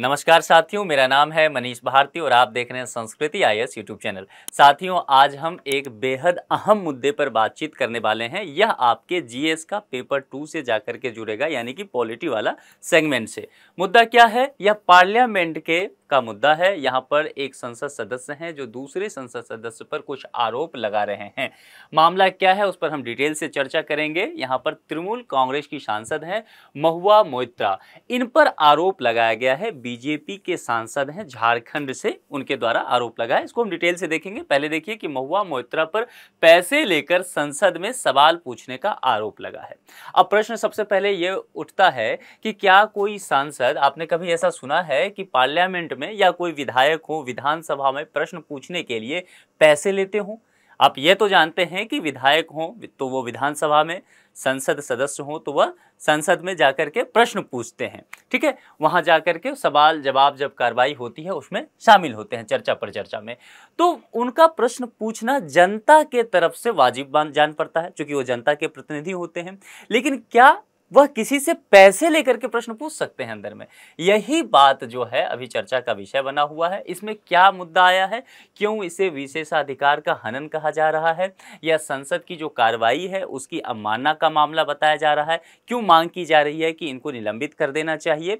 नमस्कार साथियों मेरा नाम है मनीष भारती और आप देख रहे हैं संस्कृति आई एस यूट्यूब चैनल साथियों आज हम एक बेहद अहम मुद्दे पर बातचीत करने वाले हैं यह आपके जीएस का पेपर टू से जाकर के जुड़ेगा यानी कि पॉलिटी वाला सेगमेंट से मुद्दा क्या है यह पार्लियामेंट के का मुद्दा है यहाँ पर एक संसद सदस्य हैं जो दूसरे संसद सदस्य पर कुछ आरोप लगा रहे हैं मामला क्या है उस पर हम डिटेल से चर्चा करेंगे यहाँ पर तृणमूल कांग्रेस की सांसद हैं महुआ मोइत्रा इन पर आरोप लगाया गया है बीजेपी के सांसद हैं झारखंड से उनके द्वारा आरोप लगा है इसको हम डिटेल से देखेंगे पहले देखिए कि महुआ मोइत्रा पर पैसे लेकर संसद में सवाल पूछने का आरोप लगा है अब प्रश्न सबसे पहले ये उठता है कि क्या कोई सांसद आपने कभी ऐसा सुना है कि पार्लियामेंट पार्लियामेंट में या कोई विधायक हो विधानसभा में प्रश्न पूछने के लिए पैसे लेते हों आप ये तो जानते हैं कि विधायक हों तो वो विधानसभा में संसद सदस्य हों तो वह संसद में जाकर के प्रश्न पूछते हैं ठीक है वहाँ जाकर के सवाल जवाब जब कार्रवाई होती है उसमें शामिल होते हैं चर्चा पर चर्चा में तो उनका प्रश्न पूछना जनता के तरफ से वाजिब जान पड़ता है क्योंकि वो जनता के प्रतिनिधि होते हैं लेकिन क्या वह किसी से पैसे लेकर के प्रश्न पूछ सकते हैं अंदर में यही बात जो है अभी चर्चा का विषय बना हुआ है इसमें क्या मुद्दा आया है क्यों इसे विशेषाधिकार का हनन कहा जा रहा है या संसद की जो कार्रवाई है उसकी अवमानना का मामला बताया जा रहा है क्यों मांग की जा रही है कि इनको निलंबित कर देना चाहिए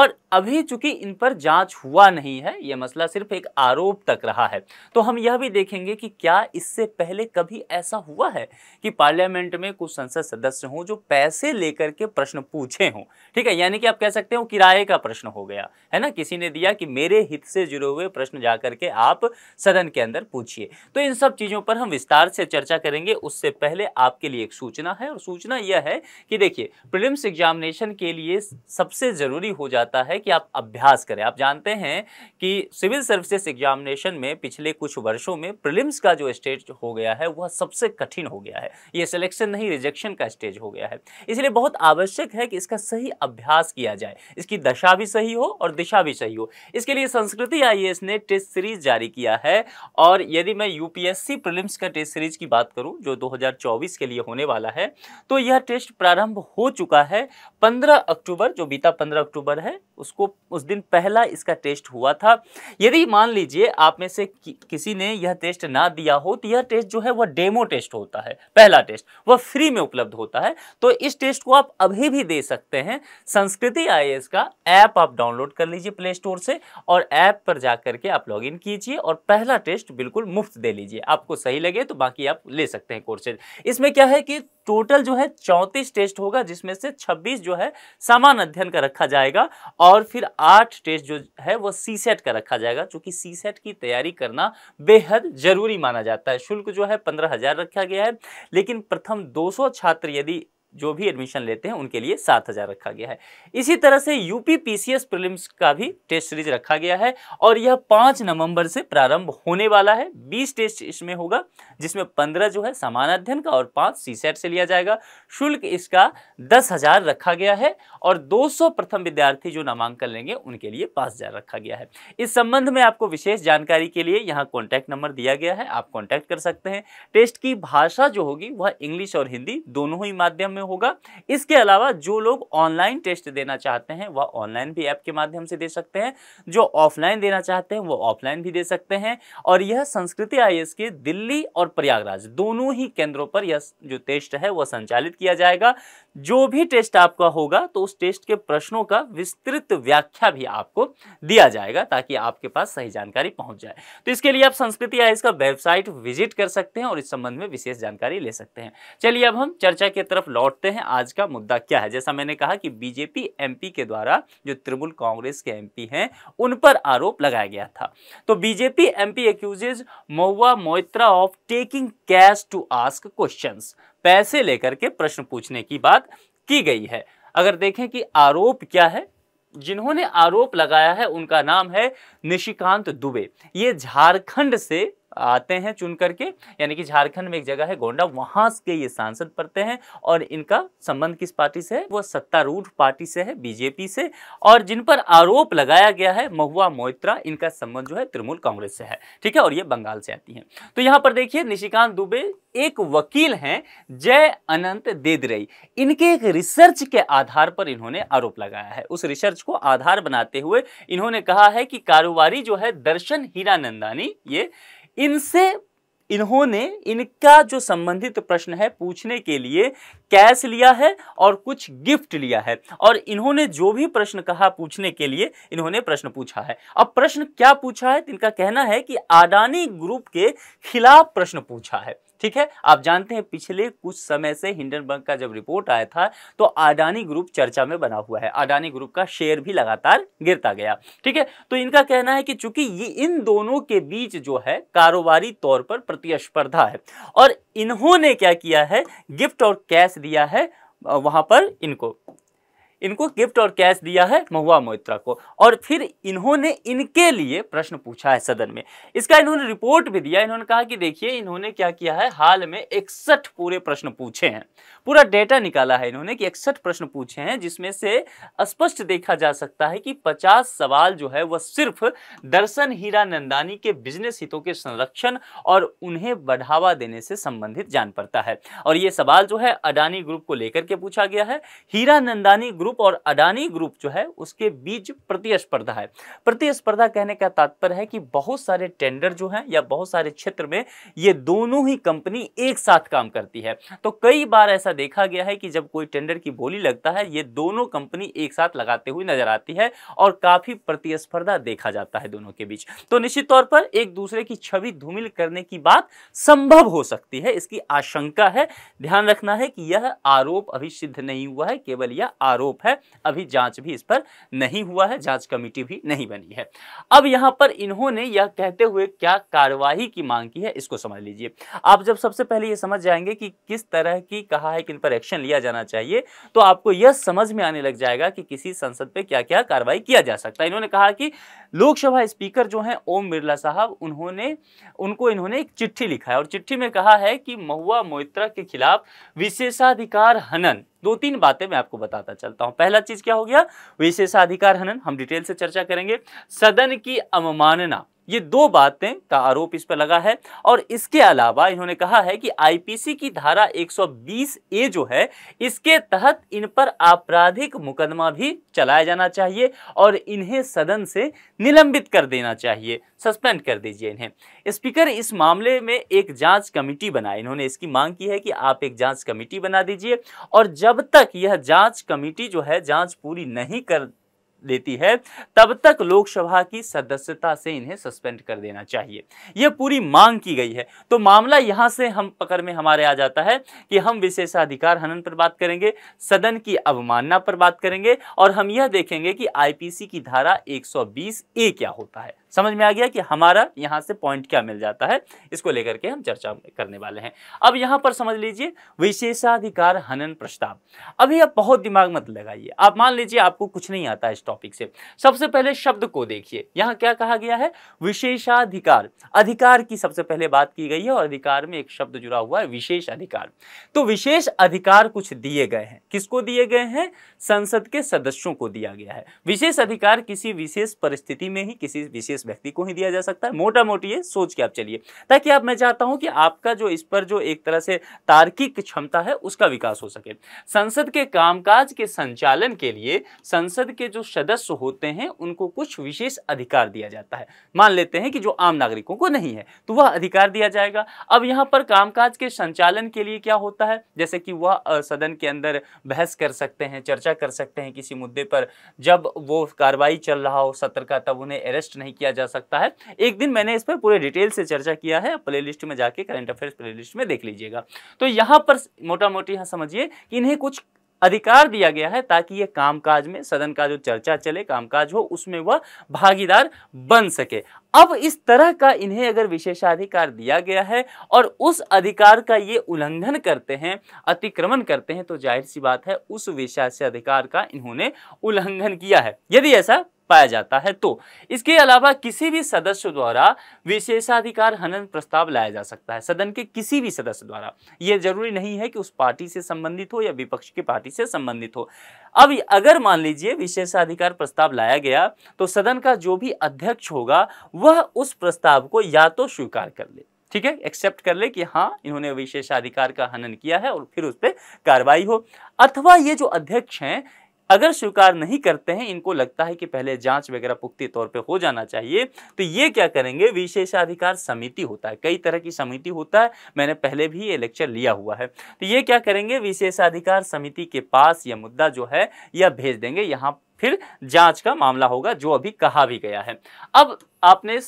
और अभी चूंकि इन पर जाँच हुआ नहीं है यह मसला सिर्फ एक आरोप तक रहा है तो हम यह भी देखेंगे कि क्या इससे पहले कभी ऐसा हुआ है कि पार्लियामेंट में कुछ संसद सदस्य हों जो पैसे लेकर करके प्रश्न पूछे हों ठीक है यानी कि आप कह सकते हो किराए का प्रश्न हो गया है ना किसी ने दिया कि मेरे हित से जुड़े हुए प्रश्न जा करके आप सदन के अंदर पूछिए तो इन सब चीज़ों पर हम विस्तार से चर्चा करेंगे उससे पहले आपके लिए एक सूचना है और सूचना यह है कि देखिए प्रिलिम्स एग्जामिनेशन के लिए सबसे ज़रूरी हो जाता है कि आप अभ्यास करें आप जानते हैं कि सिविल सर्विसेज एग्जामिनेशन में पिछले कुछ वर्षों में प्रिलिम्स का जो स्टेज हो गया है वह सबसे कठिन हो गया है यह सिलेक्शन नहीं रिजेक्शन का स्टेज हो गया है इसलिए बहुत आवश्यक है कि इसका सही अभ्यास किया जाए इसकी दशा भी सही हो और दिशा भी सही हो इसके लिए संस्कृति आई ने टेस्ट सीरीज जारी किया है और यदि मैं यूपीएससी प्रिलिम्स का टेस्ट सीरीज की बात करूं जो 2024 के लिए होने वाला है तो यह टेस्ट प्रारंभ हो चुका है 15 अक्टूबर जो बीता 15 अक्टूबर है उसको उस दिन पहला इसका टेस्ट हुआ था यदि मान लीजिए आप में से कि, किसी ने यह टेस्ट ना दिया हो तो यह टेस्ट जो है वह डेमो टेस्ट होता है पहला टेस्ट वह फ्री में उपलब्ध होता है तो इस टेस्ट को आप अभी भी दे सकते हैं संस्कृति आई का ऐप आप डाउनलोड कर लीजिए प्ले स्टोर से और ऐप पर जा करके आप लॉग कीजिए और पहला टेस्ट बिल्कुल मुफ्त दे लीजिए आपको सही लगे तो बाकी आप ले सकते हैं कोर्सेज इसमें क्या है कि टोटल जो है चौंतीस टेस्ट होगा जिसमें से छब्बीस जो है सामान्य अध्ययन का रखा जाएगा और फिर आठ टेस्ट जो है वो सी सेट का रखा जाएगा चूंकि सी सेट की तैयारी करना बेहद जरूरी माना जाता है शुल्क जो है पंद्रह हजार रखा गया है लेकिन प्रथम 200 छात्र यदि जो भी एडमिशन लेते हैं उनके लिए सात हज़ार रखा गया है इसी तरह से यूपी पीसीएस प्रीलिम्स का भी टेस्ट सीरीज रखा गया है और यह पाँच नवंबर से प्रारंभ होने वाला है बीस टेस्ट इसमें होगा जिसमें पंद्रह जो है समान अध्ययन का और पाँच सी सेट e से लिया जाएगा शुल्क इसका दस हज़ार रखा गया है और दो सौ प्रथम विद्यार्थी जो नामांकन लेंगे उनके लिए पाँच हज़ार रखा गया है इस संबंध में आपको विशेष जानकारी के लिए यहाँ कॉन्टैक्ट नंबर दिया गया है आप कॉन्टैक्ट कर सकते हैं टेस्ट की भाषा जो होगी वह इंग्लिश और हिंदी दोनों ही माध्यम में में होगा इसके अलावा जो लोग ऑनलाइन टेस्ट देना चाहते हैं वह ऑनलाइन भी ऐप के माध्यम से दे सकते हैं जो ऑफलाइन देना चाहते हैं वो ऑफलाइन भी दे सकते हैं और यह संस्कृति आई के दिल्ली और प्रयागराज दोनों ही केंद्रों पर यह जो टेस्ट है वह संचालित किया जाएगा जो भी टेस्ट आपका होगा तो उस टेस्ट के प्रश्नों का विस्तृत व्याख्या भी आपको दिया जाएगा ताकि आपके पास सही जानकारी पहुंच जाए तो इसके लिए आप संस्कृति आइस का वेबसाइट विजिट कर सकते हैं और इस संबंध में विशेष जानकारी ले सकते हैं चलिए अब हम चर्चा की तरफ लौट लौटते हैं आज का मुद्दा क्या है जैसा मैंने कहा कि बीजेपी एमपी के द्वारा जो तृणमूल कांग्रेस के एमपी हैं उन पर आरोप लगाया गया था तो BJP MP accuses Mahua Moitra of taking cash to ask question पैसे लेकर के प्रश्न पूछने की बात की गई है अगर देखें कि आरोप क्या है जिन्होंने आरोप लगाया है उनका नाम है निशिकांत दुबे ये झारखंड से आते हैं चुन करके यानी कि झारखंड में एक जगह है गोंडा वहां के ये सांसद पड़ते हैं और इनका संबंध किस पार्टी से है वो सत्तारूढ़ पार्टी से है बीजेपी से और जिन पर आरोप लगाया गया है महुआ मोइत्रा इनका संबंध जो है तृणमूल कांग्रेस से है ठीक है और ये बंगाल से आती है तो यहाँ पर देखिए निशिकांत दुबे एक वकील हैं जय अनंत देदरई इनके एक रिसर्च के आधार पर इन्होंने आरोप लगाया है उस रिसर्च को आधार बनाते हुए इन्होंने कहा है कि कारोबारी जो है दर्शन हीरानंदानी ये इनसे इन्होंने इनका जो संबंधित प्रश्न है पूछने के लिए कैश लिया है और कुछ गिफ्ट लिया है और इन्होंने जो भी प्रश्न कहा पूछने के लिए इन्होंने प्रश्न पूछा है अब प्रश्न क्या पूछा है इनका कहना है कि अडानी ग्रुप के खिलाफ प्रश्न पूछा है ठीक है आप जानते हैं पिछले कुछ समय से हिंडनबर्ग का जब रिपोर्ट आया था तो अडानी ग्रुप चर्चा में बना हुआ है अडानी ग्रुप का शेयर भी लगातार गिरता गया ठीक है तो इनका कहना है कि चूंकि ये इन दोनों के बीच जो है कारोबारी तौर पर प्रतिस्पर्धा है और इन्होंने क्या किया है गिफ्ट और कैश दिया है वहां पर इनको इनको गिफ्ट और कैश दिया है महुआ मोहित्रा को और फिर इन्होंने इनके लिए प्रश्न पूछा है सदन में इसका इन्होंने रिपोर्ट भी दिया इन्होंने कहा कि देखिए इन्होंने क्या किया है हाल में इकसठ पूरे प्रश्न पूछे हैं पूरा डेटा निकाला है इन्होंने कि इकसठ प्रश्न पूछे हैं जिसमें से स्पष्ट देखा जा सकता है कि पचास सवाल जो है वह सिर्फ दर्शन हीरा नंदानी के बिजनेस हितों के संरक्षण और उन्हें बढ़ावा देने से संबंधित जान पड़ता है और ये सवाल जो है अडानी ग्रुप को लेकर के पूछा गया है हीरा नंदानी ग्रुप ग्रुप और अडानी ग्रुप जो है उसके बीच प्रतिस्पर्धा है प्रतिस्पर्धा कहने का तात्पर्य है कि बहुत सारे टेंडर जो हैं या बहुत सारे क्षेत्र में ये दोनों ही कंपनी एक साथ काम करती है तो कई बार ऐसा देखा गया है कि जब कोई टेंडर की बोली लगता है ये दोनों कंपनी एक साथ लगाते हुए नजर आती है और काफ़ी प्रतिस्पर्धा देखा जाता है दोनों के बीच तो निश्चित तौर पर एक दूसरे की छवि धूमिल करने की बात संभव हो सकती है इसकी आशंका है ध्यान रखना है कि यह आरोप अभी सिद्ध नहीं हुआ है केवल यह आरोप आरोप है अभी जांच भी इस पर नहीं हुआ है जांच कमेटी भी नहीं बनी है अब यहां पर इन्होंने यह कहते हुए क्या कार्यवाही की मांग की है इसको समझ लीजिए आप जब सबसे पहले यह समझ जाएंगे कि किस तरह की कहा है कि इन पर एक्शन लिया जाना चाहिए तो आपको यह समझ में आने लग जाएगा कि किसी संसद पर क्या क्या कार्रवाई किया जा सकता है इन्होंने कहा कि लोकसभा स्पीकर जो है ओम बिरला साहब उन्होंने उनको इन्होंने एक चिट्ठी लिखा है और चिट्ठी में कहा है कि महुआ मोइत्रा के खिलाफ विशेषाधिकार हनन दो तीन बातें मैं आपको बताता चलता हूं पहला चीज क्या हो गया विशेषाधिकार हनन हम डिटेल से चर्चा करेंगे सदन की अवमानना ये दो बातें का आरोप इस पर लगा है और इसके अलावा इन्होंने कहा है कि आईपीसी की धारा 120 ए जो है इसके तहत इन पर आपराधिक मुकदमा भी चलाया जाना चाहिए और इन्हें सदन से निलंबित कर देना चाहिए सस्पेंड कर दीजिए इन्हें स्पीकर इस मामले में एक जांच कमेटी बनाए इन्होंने इसकी मांग की है कि आप एक जांच कमेटी बना दीजिए और जब तक यह जांच कमेटी जो है जांच पूरी नहीं कर देती है तब तक लोकसभा की सदस्यता से इन्हें सस्पेंड कर देना चाहिए यह पूरी मांग की गई है तो मामला यहां से हम पकड़ में हमारे आ जाता है कि हम विशेषाधिकार हनन पर बात करेंगे सदन की अवमानना पर बात करेंगे और हम यह देखेंगे कि आईपीसी की धारा 120 ए क्या होता है समझ में आ गया कि हमारा यहाँ से पॉइंट क्या मिल जाता है इसको लेकर के हम चर्चा करने वाले हैं अब यहाँ पर समझ लीजिए विशेषाधिकार हनन प्रस्ताव अभी आप बहुत दिमाग मत लगाइए आप मान लीजिए आपको कुछ नहीं आता इस टॉपिक से सबसे पहले शब्द को देखिए यहाँ क्या कहा गया है विशेषाधिकार अधिकार की सबसे पहले बात की गई है और अधिकार में एक शब्द जुड़ा हुआ है विशेष अधिकार तो विशेष अधिकार कुछ दिए गए हैं किसको दिए गए हैं संसद के सदस्यों को दिया गया है विशेष अधिकार किसी विशेष परिस्थिति में ही किसी विशेष व्यक्ति को ही दिया जा सकता है मोटा मोटी ये सोच के आप चलिए ताकि आप मैं चाहता हूं कि आपका जो इस पर जो एक तरह से तार्किक क्षमता है उसका विकास हो सके संसद के कामकाज के संचालन के लिए संसद के जो सदस्य होते हैं उनको कुछ विशेष अधिकार दिया जाता है मान लेते हैं कि जो आम नागरिकों को नहीं है तो वह अधिकार दिया जाएगा अब यहाँ पर कामकाज के संचालन के लिए क्या होता है जैसे कि वह सदन के अंदर बहस कर सकते हैं चर्चा कर सकते हैं किसी मुद्दे पर जब वो कार्रवाई चल रहा हो सत्र का तब उन्हें अरेस्ट नहीं किया जा सकता है एक दिन मैंने इस पर पूरे डिटेल से चर्चा किया है प्ले लिस्ट में जाके करंट अफेयर्स प्ले लिस्ट में देख लीजिएगा तो यहाँ पर मोटा मोटी यहाँ समझिए कि इन्हें कुछ अधिकार दिया गया है ताकि ये कामकाज में सदन का जो चर्चा चले कामकाज हो उसमें वह भागीदार बन सके अब इस तरह का इन्हें अगर विशेषाधिकार दिया गया है और उस अधिकार का ये उल्लंघन करते हैं अतिक्रमण करते हैं तो जाहिर सी बात है उस विशेषाधिकार का इन्होंने उल्लंघन किया है यदि ऐसा पाया जाता है तो इसके अलावा किसी भी सदस्य द्वारा विशेषाधिकार हनन प्रस्ताव लाया जा सकता है सदन के किसी भी सदस्य द्वारा यह जरूरी नहीं है कि उस पार्टी से संबंधित हो या विपक्ष की पार्टी से संबंधित हो अब अगर मान लीजिए विशेषाधिकार प्रस्ताव लाया गया तो सदन का जो भी अध्यक्ष होगा वह उस प्रस्ताव को या तो स्वीकार कर ले ठीक है एक्सेप्ट कर ले कि हाँ इन्होंने विशेषाधिकार का हनन किया है और फिर उस पर कार्रवाई हो अथवा ये जो अध्यक्ष हैं अगर स्वीकार नहीं करते हैं इनको लगता है कि पहले जांच वगैरह पुख्ती तौर पे हो जाना चाहिए तो ये क्या करेंगे विशेषाधिकार समिति होता है कई तरह की समिति होता है मैंने पहले भी ये लेक्चर लिया हुआ है तो ये क्या करेंगे विशेषाधिकार समिति के पास यह मुद्दा जो है यह भेज देंगे यहाँ फिर जांच का मामला होगा जो अभी कहा भी गया है अब आपने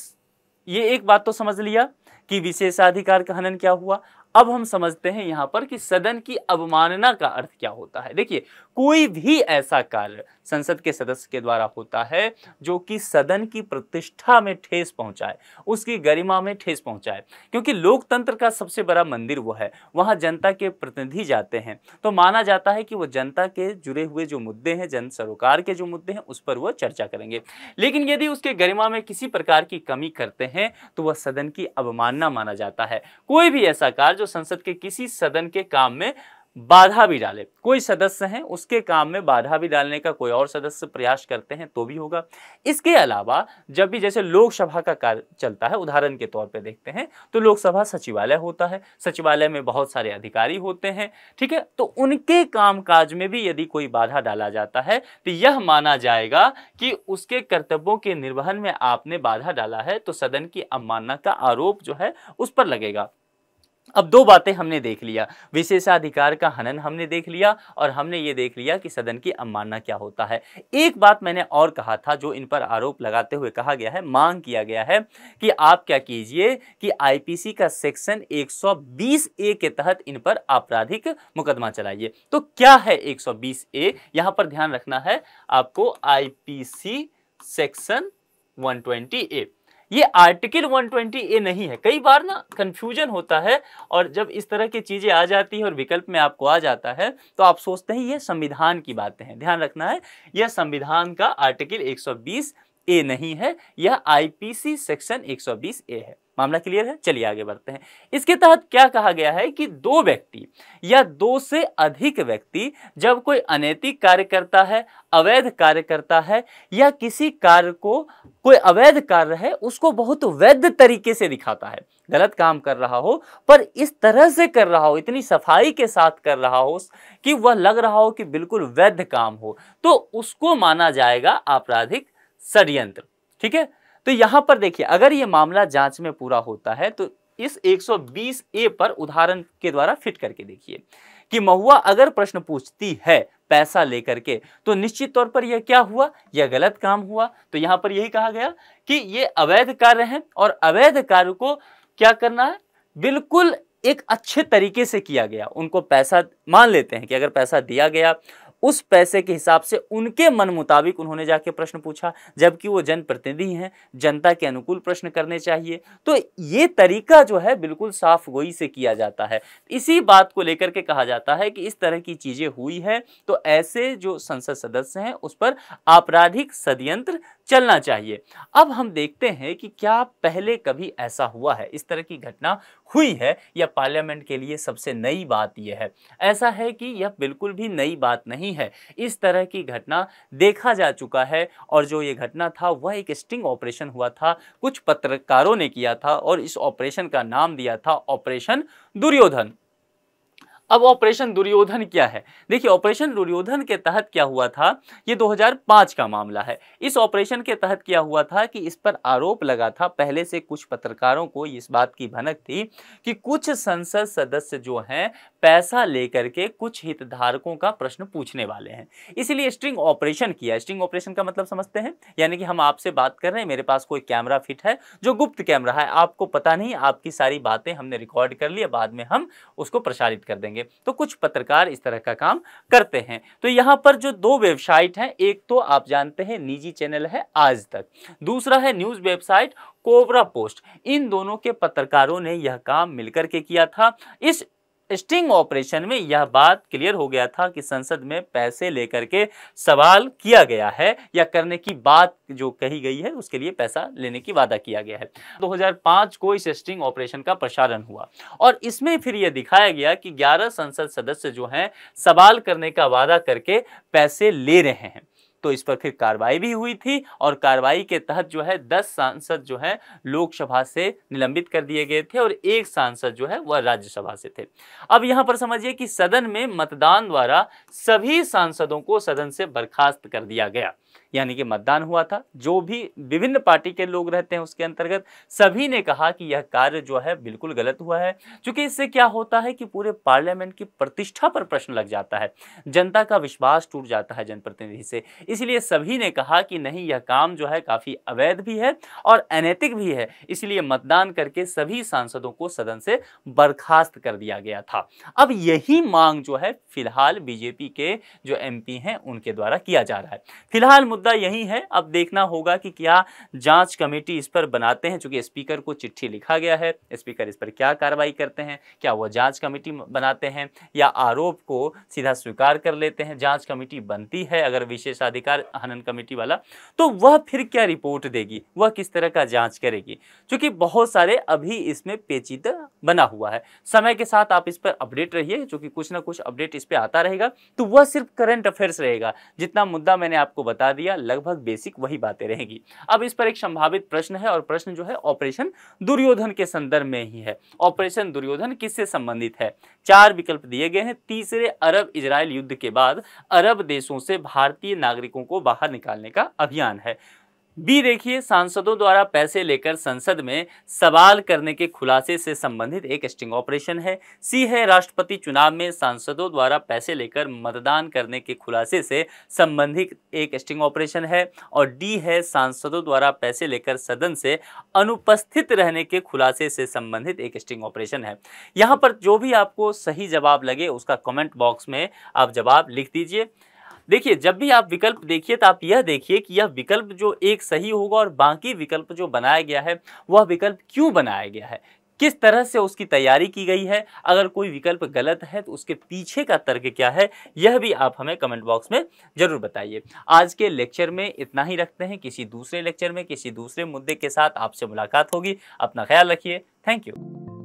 ये एक बात तो समझ लिया कि विशेषाधिकार का हनन क्या हुआ अब हम समझते हैं यहाँ पर कि सदन की अवमानना का अर्थ क्या होता है देखिए कोई भी ऐसा कार्य संसद के सदस्य के द्वारा होता है जो कि सदन की प्रतिष्ठा में ठेस पहुंचाए उसकी गरिमा में ठेस पहुंचाए क्योंकि लोकतंत्र का सबसे बड़ा मंदिर वो है वहां जनता के प्रतिनिधि जाते हैं तो माना जाता है कि वो जनता के जुड़े हुए जो मुद्दे हैं जन सरोकार के जो मुद्दे हैं उस पर वो चर्चा करेंगे लेकिन यदि उसके गरिमा में किसी प्रकार की कमी करते हैं तो वह सदन की अवमानना माना जाता है कोई भी ऐसा कार्य जो संसद के किसी सदन के काम में बाधा भी डाले कोई सदस्य हैं उसके काम में बाधा भी डालने का कोई और सदस्य प्रयास करते हैं तो भी होगा इसके अलावा जब भी जैसे लोकसभा का कार्य चलता है उदाहरण के तौर पे देखते हैं तो लोकसभा सचिवालय होता है सचिवालय में बहुत सारे अधिकारी होते हैं ठीक है तो उनके कामकाज में भी यदि कोई बाधा डाला जाता है तो यह माना जाएगा कि उसके कर्तव्यों के निर्वहन में आपने बाधा डाला है तो सदन की अवमानना का आरोप जो है उस पर लगेगा अब दो बातें हमने देख लिया विशेषाधिकार का हनन हमने देख लिया और हमने ये देख लिया कि सदन की अवमानना क्या होता है एक बात मैंने और कहा था जो इन पर आरोप लगाते हुए कहा गया है मांग किया गया है कि आप क्या कीजिए कि आईपीसी का सेक्शन 120 ए के तहत इन पर आपराधिक मुकदमा चलाइए तो क्या है 120 ए यहां पर ध्यान रखना है आपको आई सेक्शन वन ए ये आर्टिकल 120 ए नहीं है कई बार ना कंफ्यूजन होता है और जब इस तरह की चीज़ें आ जाती है और विकल्प में आपको आ जाता है तो आप सोचते हैं ये संविधान की बातें हैं ध्यान रखना है यह संविधान का आर्टिकल 120 ए नहीं है यह आईपीसी सेक्शन 120 ए है मामला क्लियर है चलिए आगे बढ़ते हैं इसके तहत क्या कहा गया है कि दो व्यक्ति या दो से अधिक व्यक्ति जब कोई अनैतिक कार्य करता है अवैध कार्य करता है या किसी कार्य को कोई अवैध कार्य है उसको बहुत वैध तरीके से दिखाता है गलत काम कर रहा हो पर इस तरह से कर रहा हो इतनी सफाई के साथ कर रहा हो कि वह लग रहा हो कि बिल्कुल वैध काम हो तो उसको माना जाएगा आपराधिक षडयंत्र ठीक है तो यहां पर देखिए अगर ये मामला जांच में पूरा होता है तो इस 120 ए पर उदाहरण के द्वारा फिट करके देखिए कि महुआ अगर प्रश्न पूछती है पैसा लेकर के तो निश्चित तौर पर यह क्या हुआ यह गलत काम हुआ तो यहां पर यही कहा गया कि ये अवैध कार्य है और अवैध कार्य को क्या करना है बिल्कुल एक अच्छे तरीके से किया गया उनको पैसा मान लेते हैं कि अगर पैसा दिया गया उस पैसे के हिसाब से उनके मन मुताबिक उन्होंने जाके प्रश्न पूछा जबकि वो जनप्रतिनिधि हैं जनता के अनुकूल प्रश्न करने चाहिए तो ये तरीका जो है बिल्कुल साफ गोई से किया जाता है इसी बात को लेकर के कहा जाता है कि इस तरह की चीज़ें हुई है तो ऐसे जो संसद सदस्य हैं उस पर आपराधिक षडयंत्र चलना चाहिए अब हम देखते हैं कि क्या पहले कभी ऐसा हुआ है इस तरह की घटना हुई है यह पार्लियामेंट के लिए सबसे नई बात यह है ऐसा है कि यह बिल्कुल भी नई बात नहीं है इस तरह की घटना देखा जा चुका है और जो ये घटना था वह एक स्टिंग ऑपरेशन हुआ था कुछ पत्रकारों ने किया था और इस ऑपरेशन का नाम दिया था ऑपरेशन दुर्योधन अब ऑपरेशन दुर्योधन क्या है देखिए ऑपरेशन दुर्योधन के तहत क्या हुआ था ये 2005 का मामला है इस ऑपरेशन के तहत क्या हुआ था कि इस पर आरोप लगा था पहले से कुछ पत्रकारों को इस बात की भनक थी कि कुछ संसद सदस्य जो हैं पैसा लेकर के कुछ हितधारकों का प्रश्न पूछने वाले हैं इसीलिए स्ट्रिंग ऑपरेशन किया स्ट्रिंग ऑपरेशन का मतलब समझते हैं यानी कि हम आपसे बात कर रहे हैं मेरे पास कोई कैमरा फिट है जो गुप्त कैमरा है आपको पता नहीं आपकी सारी बातें हमने रिकॉर्ड कर लिया बाद में हम उसको प्रसारित कर देंगे करेंगे तो कुछ पत्रकार इस तरह का काम करते हैं तो यहाँ पर जो दो वेबसाइट हैं एक तो आप जानते हैं निजी चैनल है आज तक दूसरा है न्यूज़ वेबसाइट कोबरा पोस्ट इन दोनों के पत्रकारों ने यह काम मिलकर के किया था इस स्टिंग ऑपरेशन में यह बात क्लियर हो गया था कि संसद में पैसे लेकर के सवाल किया गया है या करने की बात जो कही गई है उसके लिए पैसा लेने की वादा किया गया है 2005 को इस स्टिंग ऑपरेशन का प्रसारण हुआ और इसमें फिर यह दिखाया गया कि 11 संसद सदस्य जो हैं सवाल करने का वादा करके पैसे ले रहे हैं तो इस पर फिर कार्रवाई भी हुई थी और कार्रवाई के तहत जो है दस सांसद जो है लोकसभा से निलंबित कर दिए गए थे और एक सांसद जो है वह राज्यसभा से थे अब यहाँ पर समझिए कि सदन में मतदान द्वारा सभी सांसदों को सदन से बर्खास्त कर दिया गया यानी कि मतदान हुआ था जो भी विभिन्न पार्टी के लोग रहते हैं उसके अंतर्गत सभी ने कहा कि यह कार्य जो है बिल्कुल गलत हुआ है क्योंकि इससे क्या होता है कि पूरे पार्लियामेंट की प्रतिष्ठा पर प्रश्न लग जाता है जनता का विश्वास टूट जाता है जनप्रतिनिधि से इसलिए सभी ने कहा कि नहीं यह काम जो है काफ़ी अवैध भी है और अनैतिक भी है इसलिए मतदान करके सभी सांसदों को सदन से बर्खास्त कर दिया गया था अब यही मांग जो है फिलहाल बीजेपी के जो एम हैं उनके द्वारा किया जा रहा है फिलहाल मुद्दा यही है अब देखना होगा कि क्या जांच कमेटी इस पर बनाते हैं चूंकि स्पीकर को चिट्ठी लिखा गया है स्पीकर इस पर क्या कार्रवाई करते हैं क्या वो जांच कमेटी बनाते हैं या आरोप को सीधा स्वीकार कर लेते हैं जांच कमेटी बनती है अगर विशेषाधिकार हनन कमेटी वाला तो वह फिर क्या रिपोर्ट देगी वह किस तरह का जांच करेगी क्योंकि बहुत सारे अभी इसमें पेचीदा बना हुआ है समय के साथ आप इस पर अपडेट रहिए क्योंकि कुछ ना कुछ अपडेट इस पर आता रहेगा तो वह सिर्फ करंट अफेयर्स रहेगा जितना मुद्दा मैंने आपको बता बता दिया लगभग बेसिक वही बातें रहेंगी अब इस पर एक संभावित प्रश्न है और प्रश्न जो है ऑपरेशन दुर्योधन के संदर्भ में ही है ऑपरेशन दुर्योधन किससे संबंधित है चार विकल्प दिए गए हैं तीसरे अरब इसराइल युद्ध के बाद अरब देशों से भारतीय नागरिकों को बाहर निकालने का अभियान है बी देखिए सांसदों द्वारा पैसे लेकर संसद में सवाल करने के खुलासे से संबंधित एक स्टिंग ऑपरेशन है सी है राष्ट्रपति चुनाव में सांसदों द्वारा पैसे लेकर मतदान करने के खुलासे से संबंधित एक स्टिंग ऑपरेशन है और डी है सांसदों द्वारा पैसे लेकर सदन से अनुपस्थित रहने के खुलासे से संबंधित एक स्टिंग ऑपरेशन है यहाँ पर जो भी आपको सही जवाब लगे उसका कॉमेंट बॉक्स में आप जवाब लिख दीजिए देखिए जब भी आप विकल्प देखिए तो आप यह देखिए कि यह विकल्प जो एक सही होगा और बाकी विकल्प जो बनाया गया है वह विकल्प क्यों बनाया गया है किस तरह से उसकी तैयारी की गई है अगर कोई विकल्प गलत है तो उसके पीछे का तर्क क्या है यह भी आप हमें कमेंट बॉक्स में ज़रूर बताइए आज के लेक्चर में इतना ही रखते हैं किसी दूसरे लेक्चर में किसी दूसरे मुद्दे के साथ आपसे मुलाकात होगी अपना ख्याल रखिए थैंक यू